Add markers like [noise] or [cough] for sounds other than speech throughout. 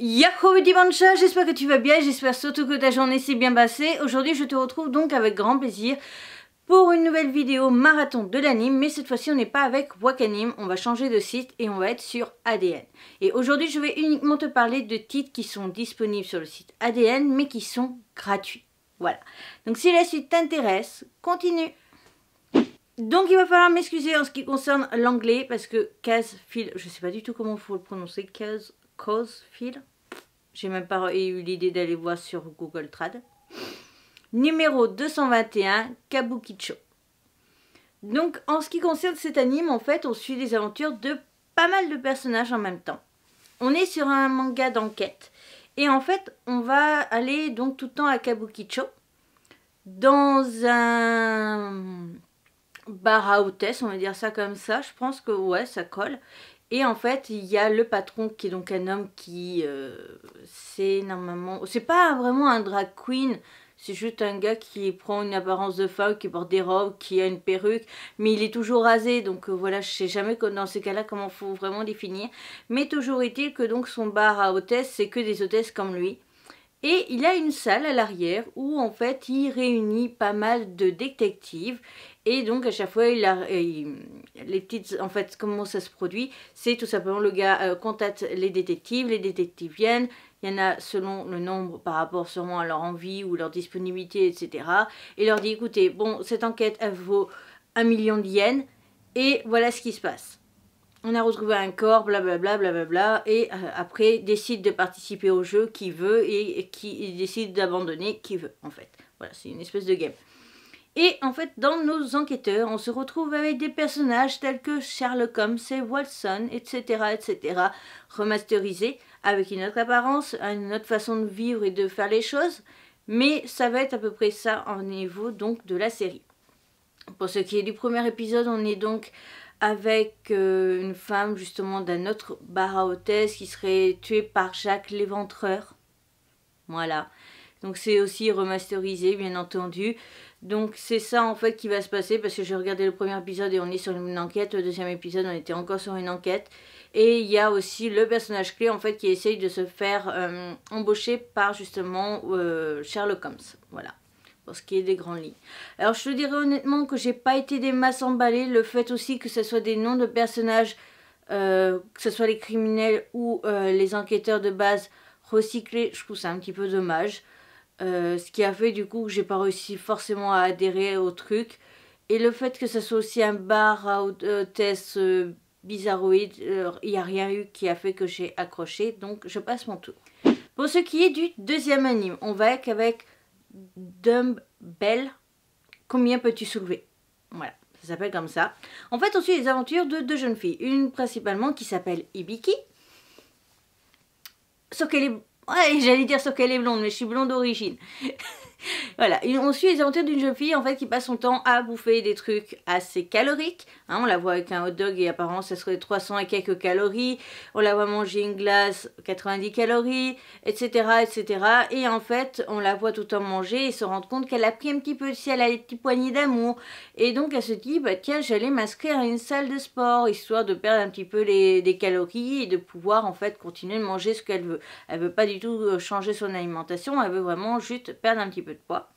Yahoo Dimancha, j'espère que tu vas bien, j'espère surtout que ta journée s'est bien passée. Aujourd'hui je te retrouve donc avec grand plaisir pour une nouvelle vidéo marathon de l'anime, mais cette fois-ci on n'est pas avec Wakanim, on va changer de site et on va être sur ADN. Et aujourd'hui je vais uniquement te parler de titres qui sont disponibles sur le site ADN, mais qui sont gratuits. Voilà. Donc si la suite t'intéresse, continue donc il va falloir m'excuser en ce qui concerne l'anglais parce que Kaz Phil, je sais pas du tout comment il faut le prononcer, Kaz cause fil. J'ai même pas eu l'idée d'aller voir sur Google Trad. Numéro 221, Kabukicho. Donc, en ce qui concerne cet anime, en fait, on suit les aventures de pas mal de personnages en même temps. On est sur un manga d'enquête. Et en fait, on va aller donc tout le temps à Kabukicho, dans un bar à hôtesse, on va dire ça comme ça. Je pense que ouais, ça colle. Et en fait, il y a le patron qui est donc un homme qui euh, c'est normalement c'est pas vraiment un drag queen, c'est juste un gars qui prend une apparence de femme, qui porte des robes, qui a une perruque, mais il est toujours rasé, donc euh, voilà, je sais jamais dans ces cas-là comment faut vraiment définir. Mais toujours est-il que donc son bar à hôtesse, c'est que des hôtesses comme lui. Et il a une salle à l'arrière où en fait il réunit pas mal de détectives et donc à chaque fois les petites en fait comment ça se produit c'est tout simplement le gars euh, contacte les détectives, les détectives viennent, il y en a selon le nombre par rapport sûrement à leur envie ou leur disponibilité etc et leur dit écoutez bon cette enquête elle vaut un million de yens et voilà ce qui se passe on a retrouvé un corps, blablabla, blablabla, et euh, après décide de participer au jeu qui veut et, qui décide d'abandonner qui veut, en fait. Voilà, c'est une espèce de game. Et en fait, dans nos enquêteurs, on se retrouve avec des personnages tels que Sherlock Holmes et Watson, etc., etc., remasterisés, avec une autre apparence, une autre façon de vivre et de faire les choses, mais ça va être à peu près ça en niveau donc de la série. Pour ce qui est du premier épisode, on est donc avec euh, une femme justement d'un autre bar hôtesse qui serait tuée par Jacques l'éventreur. Voilà. Donc c'est aussi remasterisé bien entendu. Donc c'est ça en fait qui va se passer parce que j'ai regardé le premier épisode et on est sur une enquête. Le deuxième épisode on était encore sur une enquête. Et il y a aussi le personnage clé en fait qui essaye de se faire euh, embaucher par justement euh, Sherlock Holmes. Voilà pour ce qui est des grands lits. Alors je te dirais honnêtement que j'ai pas été des masses emballées, le fait aussi que ce soit des noms de personnages, euh, que ce soit les criminels ou euh, les enquêteurs de base recyclés, je trouve ça un petit peu dommage. Euh, ce qui a fait du coup que j'ai pas réussi forcément à adhérer au truc. Et le fait que ce soit aussi un bar à hôtesse bizarroïde, il n'y a rien eu qui a fait que j'ai accroché, donc je passe mon tour. Pour ce qui est du deuxième anime, on va avec dumbbell, combien peux-tu soulever Voilà, ça s'appelle comme ça. En fait, on suit les aventures de deux jeunes filles. Une principalement qui s'appelle Ibiki. Sauf qu'elle est... Ouais, j'allais dire sauf qu'elle est blonde, mais je suis blonde d'origine. [laughs] voilà, on suit les aventures d'une jeune fille en fait qui passe son temps à bouffer des trucs assez caloriques. Hein. on la voit avec un hot dog et apparemment ça serait 300 et quelques calories. On la voit manger une glace 90 calories, etc. etc. Et en fait, on la voit tout le temps manger et se rendre compte qu'elle a pris un petit peu si elle a des petits poignets d'amour. Et donc elle se dit, bah tiens, j'allais m'inscrire à une salle de sport histoire de perdre un petit peu les, des calories et de pouvoir en fait continuer de manger ce qu'elle veut. Elle veut pas du tout euh, changer son alimentation, elle veut vraiment juste perdre un petit peu de poids.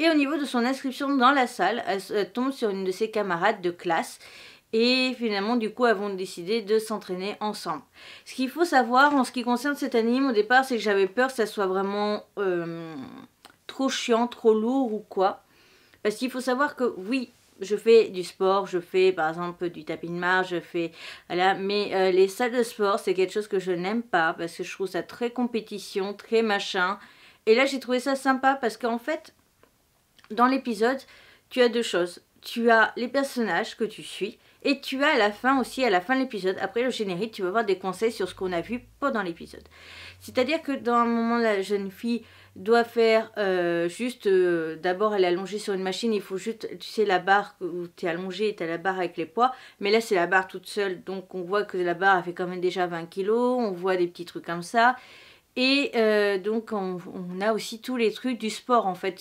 Et au niveau de son inscription dans la salle, elle, tombe sur une de ses camarades de classe et finalement, du coup, elles vont décider de s'entraîner ensemble. Ce qu'il faut savoir en ce qui concerne cet anime au départ, c'est que j'avais peur que ça soit vraiment euh, trop chiant, trop lourd ou quoi. Parce qu'il faut savoir que oui, je fais du sport, je fais par exemple du tapis de marche, je fais... Voilà, mais euh, les salles de sport, c'est quelque chose que je n'aime pas parce que je trouve ça très compétition, très machin. Et là, j'ai trouvé ça sympa parce qu'en fait, dans l'épisode, tu as deux choses. Tu as les personnages que tu suis et tu as à la fin aussi, à la fin de l'épisode, après le générique, tu vas avoir des conseils sur ce qu'on a vu pendant l'épisode. C'est-à-dire que dans un moment, la jeune fille doit faire euh, juste, euh, d'abord elle est allongée sur une machine, il faut juste, tu sais, la barre où tu es allongée et tu as la barre avec les poids, mais là c'est la barre toute seule, donc on voit que la barre fait quand même déjà 20 kg, on voit des petits trucs comme ça. Et euh, donc on, a aussi tous les trucs du sport en fait.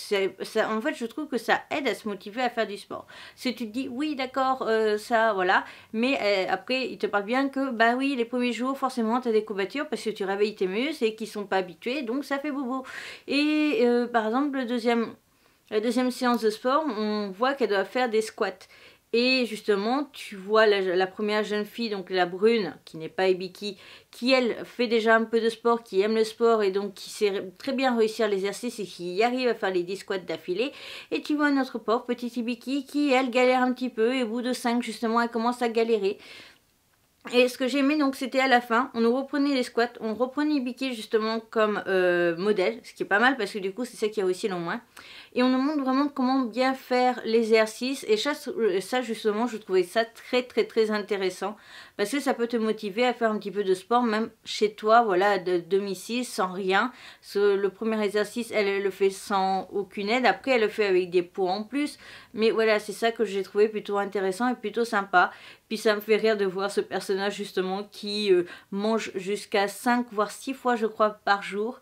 en fait je trouve que ça aide à se motiver à faire du sport. Si tu te dis oui d'accord euh, ça voilà, mais euh, après il te parle bien que bah oui les premiers jours forcément tu as des courbatures parce que tu réveilles tes muscles et qu'ils sont pas habitués donc ça fait bobo. Et par exemple le deuxième, la deuxième séance de sport on voit qu'elle doit faire des squats. Et justement, tu vois la, première jeune fille, donc la brune, qui n'est pas Ibiki qui elle fait déjà un peu de sport, qui aime le sport et donc qui sait très bien réussir l'exercice et qui arrive à faire les 10 squats d'affilée. Et tu vois notre pauvre petite Ibiki qui elle galère un petit peu et au bout de 5 justement elle commence à galérer. Et ce que j'aimais donc c'était à la fin, on nous reprenait les squats, on reprenait Ibiki justement comme euh, modèle, ce qui est pas mal parce que du coup c'est ça qui a réussi le moins et on nous montre vraiment comment bien faire l'exercice et euh, ça, justement je trouvais ça très très très intéressant parce que ça peut te motiver à faire un petit peu de sport même chez toi voilà de domicile sans rien le premier exercice elle, le fait sans aucune aide après elle le fait avec des poids en plus mais voilà c'est ça que j'ai trouvé plutôt intéressant et plutôt sympa puis ça me fait rire de voir ce personnage justement qui euh, mange jusqu'à 5 voire 6 fois je crois par jour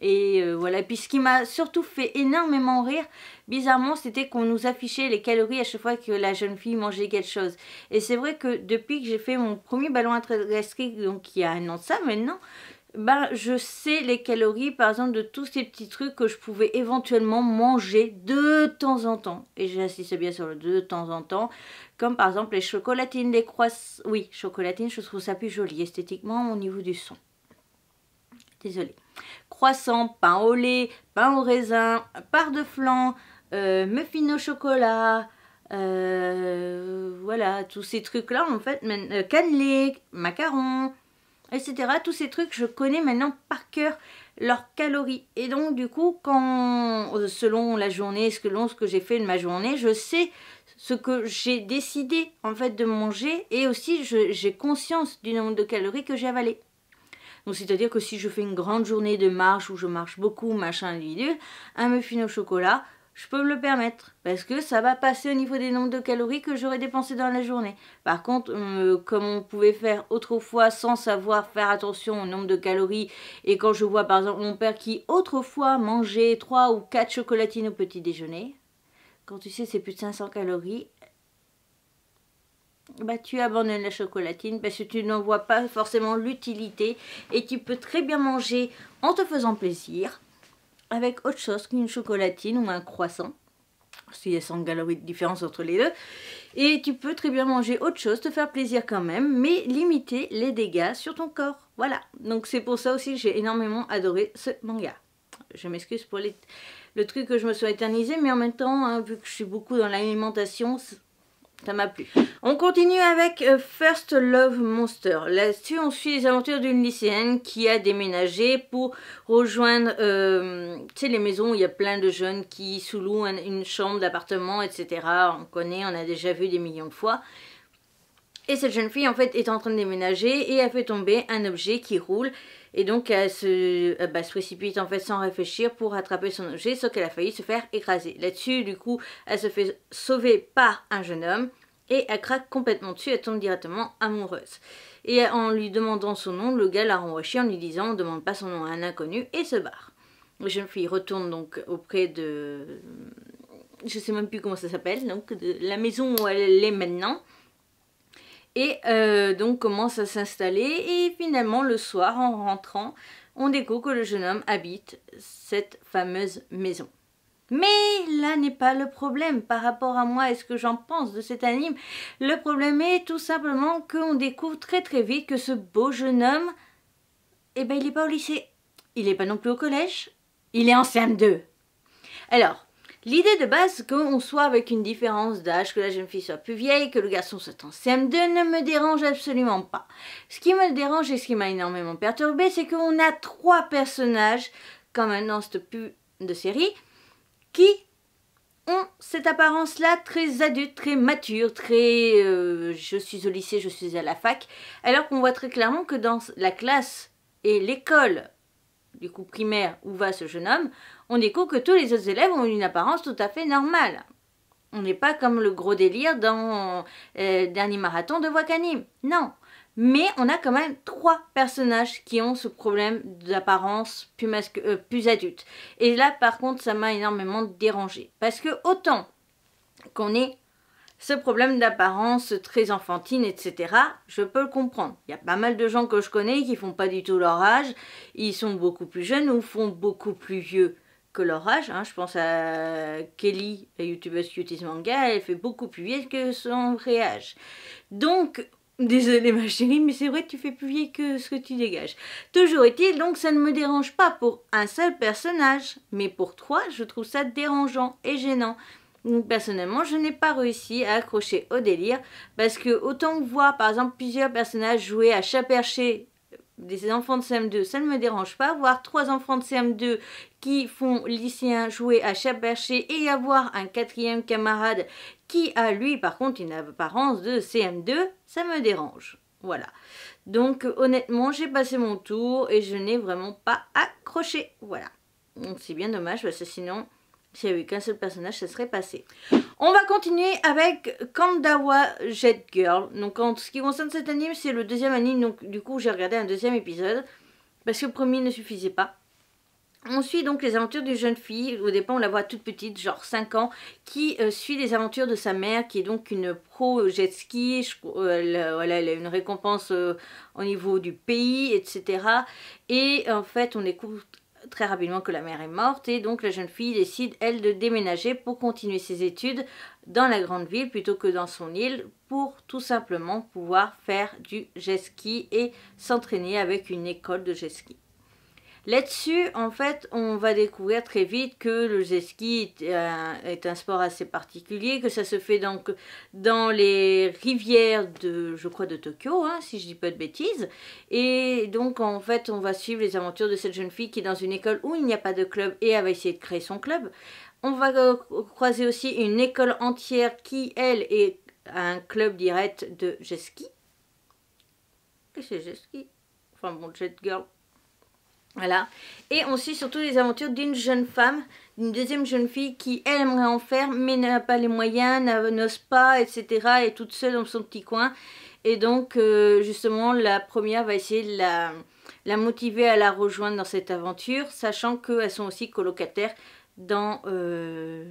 et euh, voilà, puis ce qui m'a surtout fait énormément rire, bizarrement, c'était qu'on nous affichait les calories à chaque fois que la jeune fille mangeait quelque chose. Et c'est vrai que depuis que j'ai fait mon premier ballon intragastrique, donc il y a un an de ça maintenant, ben, je sais les calories, par exemple, de tous ces petits trucs que je pouvais éventuellement manger de temps en temps. Et j'insiste bien sur le de temps en temps. Comme par exemple les chocolatines, les croissants. Oui, chocolatines, je trouve ça plus joli esthétiquement au niveau du son désolée. Croissant, pain au lait, pain au raisin, part de flan, euh, muffin au chocolat, euh, voilà, tous ces trucs-là, en fait, euh, cannelé, macaron, etc. Tous ces trucs, je connais maintenant par cœur leurs calories. Et donc, du coup, quand, euh, selon la journée, selon ce que j'ai fait de ma journée, je sais ce que j'ai décidé, en fait, de manger. Et aussi, j'ai conscience du nombre de calories que j'ai avalées. Donc c'est-à-dire que si je fais une grande journée de marche où je marche beaucoup, machin, individu, un muffin au chocolat, je peux me le permettre parce que ça va passer au niveau des nombres de calories que j'aurais dépensé dans la journée. Par contre, comme on pouvait faire autrefois sans savoir faire attention au nombre de calories, et quand je vois par exemple mon père qui autrefois mangeait 3 ou 4 chocolatines au petit déjeuner, quand tu sais c'est plus de 500 calories, bah, tu abandonnes la chocolatine parce que tu n'en vois pas forcément l'utilité et tu peux très bien manger en te faisant plaisir avec autre chose qu'une chocolatine ou un croissant. S'il y a 100 calories de différence entre les deux. Et tu peux très bien manger autre chose, te faire plaisir quand même, mais limiter les dégâts sur ton corps. Voilà. Donc c'est pour ça aussi que j'ai énormément adoré ce manga. Je m'excuse pour le truc que je me suis éternisé, mais en même temps, hein, vu que je suis beaucoup dans l'alimentation, ça m'a plu. On continue avec euh, First Love Monster. Là-dessus, on suit les aventures d'une lycéenne qui a déménagé pour rejoindre, euh, tu sais, les maisons où il y a plein de jeunes qui sous une chambre d'appartement, etc. On connaît, on a déjà vu des millions de fois. Et cette jeune fille, en fait, est en train de déménager et a fait tomber un objet qui roule et donc elle euh, bah, se précipite en fait sans réfléchir pour attraper son objet, sauf qu'elle a failli se faire écraser. Là-dessus, du coup, elle se fait sauver par un jeune homme et elle craque complètement dessus, elle tombe directement amoureuse. Et en lui demandant son nom, le gars la renvoie en lui disant ne demande pas son nom à un inconnu et se barre. La jeune fille retourne donc auprès de. Je sais même plus comment ça s'appelle, donc la maison où elle est maintenant. Et euh, donc commence à s'installer et finalement le soir en rentrant, on découvre que le jeune homme habite cette fameuse maison. Mais là n'est pas le problème par rapport à moi et ce que j'en pense de cet anime. Le problème est tout simplement qu'on découvre très très vite que ce beau jeune homme, eh ben il n'est pas au lycée. Il n'est pas non plus au collège. Il est en CM2. Alors, L'idée de base qu'on soit avec une différence d'âge, que la jeune fille soit plus vieille, que le garçon soit en CM2 ne me dérange absolument pas. Ce qui me dérange et ce qui m'a énormément perturbé, c'est qu'on a trois personnages, comme dans cette de série, qui ont cette apparence-là très adulte, très mature, très euh, je suis au lycée, je suis à la fac, alors qu'on voit très clairement que dans la classe et l'école du coup primaire où va ce jeune homme, on découvre que tous les autres élèves ont une apparence tout à fait normale. On n'est pas comme le gros délire dans euh, Dernier Marathon de Wakanim. Non. Mais on a quand même trois personnages qui ont ce problème d'apparence plus, euh, plus adulte. Et là, par contre, ça m'a énormément dérangé. Parce que autant qu'on ait ce problème d'apparence très enfantine, etc., je peux le comprendre. Il y a pas mal de gens que je connais qui font pas du tout leur âge, ils sont beaucoup plus jeunes ou font beaucoup plus vieux que hein. je pense à Kelly, la youtubeuse utilise manga, elle fait beaucoup plus vieille que son vrai âge. Donc, désolé ma chérie, mais c'est vrai, tu fais plus vieille que ce que tu dégages. Toujours est-il, donc ça ne me dérange pas pour un seul personnage, mais pour trois, je trouve ça dérangeant et gênant. personnellement, je n'ai pas réussi à accrocher au délire, parce que autant on voit par exemple plusieurs personnages jouer à chat perché des enfants de CM2, ça ne me dérange pas. Voir trois enfants de CM2 qui font lycéen jouer à chat et avoir un quatrième camarade qui a lui par contre une apparence de CM2, ça me dérange. Voilà. Donc honnêtement, j'ai passé mon tour et je n'ai vraiment pas accroché. Voilà. Donc c'est bien dommage parce que sinon, s'il n'y avait qu'un seul personnage, ça serait passé. On va continuer avec Kandawa Jet Girl. Donc en ce qui concerne cet anime, c'est le deuxième anime. Donc du coup, j'ai regardé un deuxième épisode. Parce que le premier ne suffisait pas. On suit donc les aventures d'une jeune fille, au départ on la voit toute petite, genre 5 ans, qui euh, suit les aventures de sa mère, qui est donc une pro jet ski, euh, elle, euh, voilà, elle a une récompense au niveau du pays, etc. Et en fait on écoute très rapidement que la mère est morte et donc la jeune fille décide, elle, de déménager pour continuer ses études dans la grande ville plutôt que dans son île pour tout simplement pouvoir faire du jet ski et s'entraîner avec une école de jet ski. Là-dessus, en fait, on va découvrir très vite que le jet ski est euh, un, sport assez particulier, que ça se fait donc dans les rivières de, je crois, de Tokyo, hein, si je dis pas de bêtises. Et donc, en fait, on va suivre les aventures de cette jeune fille qui est dans une école où il n'y a pas de club et elle va essayer de créer son club. On va croiser aussi une école entière qui, elle, est un club direct de jet ski. Qu'est-ce que c'est jet ski Enfin bon, jet girl. Voilà. Et on suit surtout les aventures d'une jeune femme, d'une deuxième jeune fille qui aimerait en faire mais n'a pas les moyens, n'ose pas, etc. est toute seule dans son petit coin. Et donc euh, justement la première va essayer de la, motiver à la rejoindre dans cette aventure, sachant qu'elles sont aussi colocataires dans euh,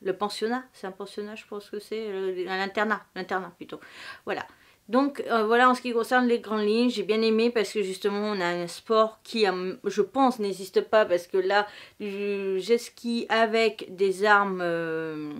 le pensionnat. C'est un pensionnat je pense que c'est, euh, l'internat, l'internat plutôt. Voilà. Donc euh, voilà en ce qui concerne les grandes lignes, j'ai bien aimé parce que justement on a un sport qui je pense n'existe pas parce que là j'ai ski avec des armes, euh,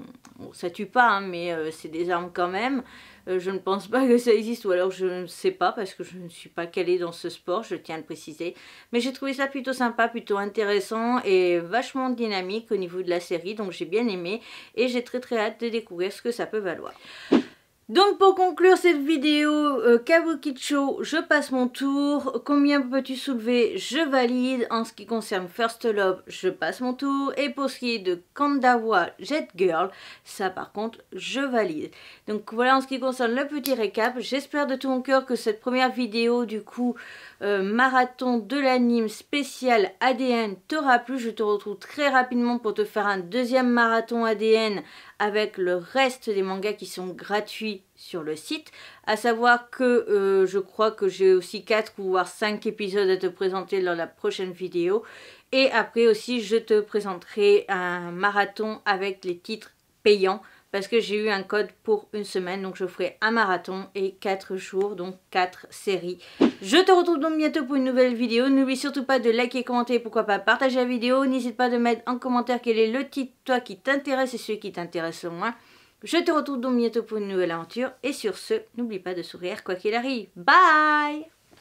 ça tue pas hein, mais euh, c'est des armes quand même, je ne pense pas que ça existe ou alors je ne sais pas parce que je ne suis pas calée dans ce sport, je tiens à le préciser. Mais j'ai trouvé ça plutôt sympa, plutôt intéressant et vachement dynamique au niveau de la série donc j'ai bien aimé et j'ai très très hâte de découvrir ce que ça peut valoir. Donc pour conclure cette vidéo euh, Kabukicho, je passe mon tour. Combien peux-tu soulever Je valide. En ce qui concerne First Love, je passe mon tour. Et pour ce qui est de Kandawa Jet Girl, ça par contre, je valide. Donc voilà en ce qui concerne le petit récap. J'espère de tout mon cœur que cette première vidéo du coup euh, marathon de l'anime spécial ADN t'aura plu. Je te retrouve très rapidement pour te faire un deuxième marathon ADN avec le reste des mangas qui sont gratuits sur le site. À savoir que euh, je crois que j'ai aussi quatre ou voire 5 épisodes à te présenter dans la prochaine vidéo. Et après aussi, je te présenterai un marathon avec les titres payants parce que j'ai eu un code pour une semaine. Donc je ferai un marathon et quatre jours, donc quatre séries je te retrouve donc bientôt pour une nouvelle vidéo. N'oublie surtout pas de liker, commenter, pourquoi pas partager la vidéo. N'hésite pas de mettre en commentaire quel est le titre toi qui t'intéresse et celui qui t'intéresse le moins. Je te retrouve donc bientôt pour une nouvelle aventure. Et sur ce, n'oublie pas de sourire quoi qu'il arrive. Bye